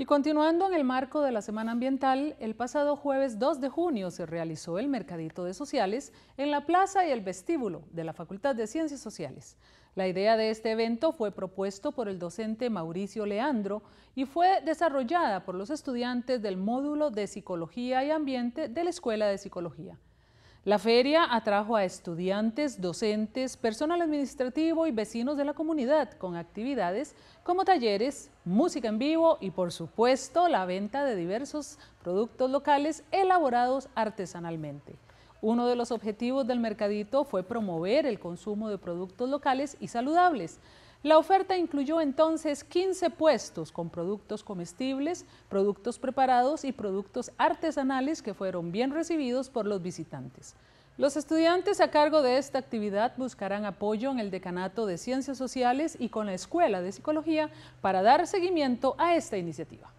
Y continuando en el marco de la Semana Ambiental, el pasado jueves 2 de junio se realizó el Mercadito de Sociales en la plaza y el vestíbulo de la Facultad de Ciencias Sociales. La idea de este evento fue propuesto por el docente Mauricio Leandro y fue desarrollada por los estudiantes del módulo de Psicología y Ambiente de la Escuela de Psicología. La feria atrajo a estudiantes, docentes, personal administrativo y vecinos de la comunidad con actividades como talleres, música en vivo y por supuesto la venta de diversos productos locales elaborados artesanalmente. Uno de los objetivos del mercadito fue promover el consumo de productos locales y saludables. La oferta incluyó entonces 15 puestos con productos comestibles, productos preparados y productos artesanales que fueron bien recibidos por los visitantes. Los estudiantes a cargo de esta actividad buscarán apoyo en el Decanato de Ciencias Sociales y con la Escuela de Psicología para dar seguimiento a esta iniciativa.